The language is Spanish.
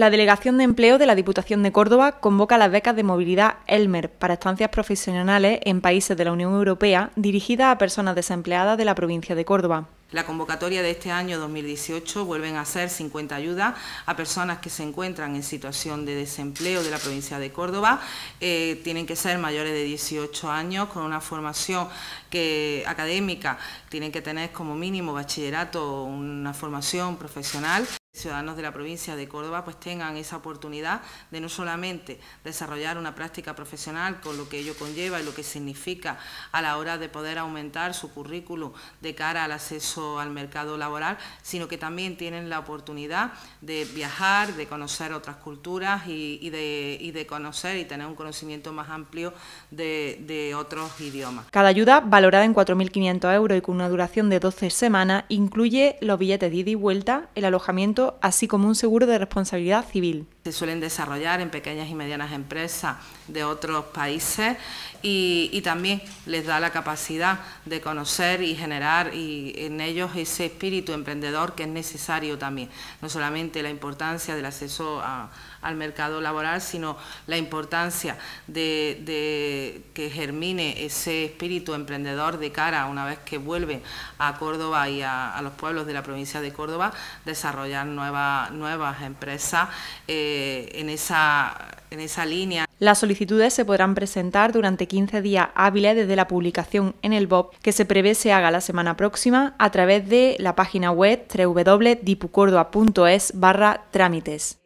La Delegación de Empleo de la Diputación de Córdoba convoca las becas de movilidad Elmer para estancias profesionales en países de la Unión Europea dirigidas a personas desempleadas de la provincia de Córdoba. La convocatoria de este año 2018 vuelven a ser 50 ayudas a personas que se encuentran en situación de desempleo de la provincia de Córdoba. Eh, tienen que ser mayores de 18 años con una formación académica. Tienen que tener como mínimo bachillerato o una formación profesional ciudadanos de la provincia de Córdoba pues tengan esa oportunidad de no solamente desarrollar una práctica profesional con lo que ello conlleva y lo que significa a la hora de poder aumentar su currículum de cara al acceso al mercado laboral, sino que también tienen la oportunidad de viajar, de conocer otras culturas y, de, conocer y tener un conocimiento más amplio de, de otros idiomas. Cada ayuda, valorada en 4.500 euros y con una duración de 12 semanas, incluye los billetes de ida y vuelta, el alojamiento así como un seguro de responsabilidad civil. Se suelen desarrollar en pequeñas y medianas empresas de otros países y, también les da la capacidad de conocer y generar y, en ellos ese espíritu emprendedor que es necesario también. No solamente la importancia del acceso al mercado laboral, sino la importancia de, que germine ese espíritu emprendedor de cara, una vez que vuelve a Córdoba y a, a los pueblos de la provincia de Córdoba, desarrollar nuevas empresas eh, en, esa, en esa línea. Las solicitudes se podrán presentar durante 15 días hábiles desde la publicación en el BOP, que se prevé se haga la semana próxima a través de la página web www.dipucordoa.es barra trámites.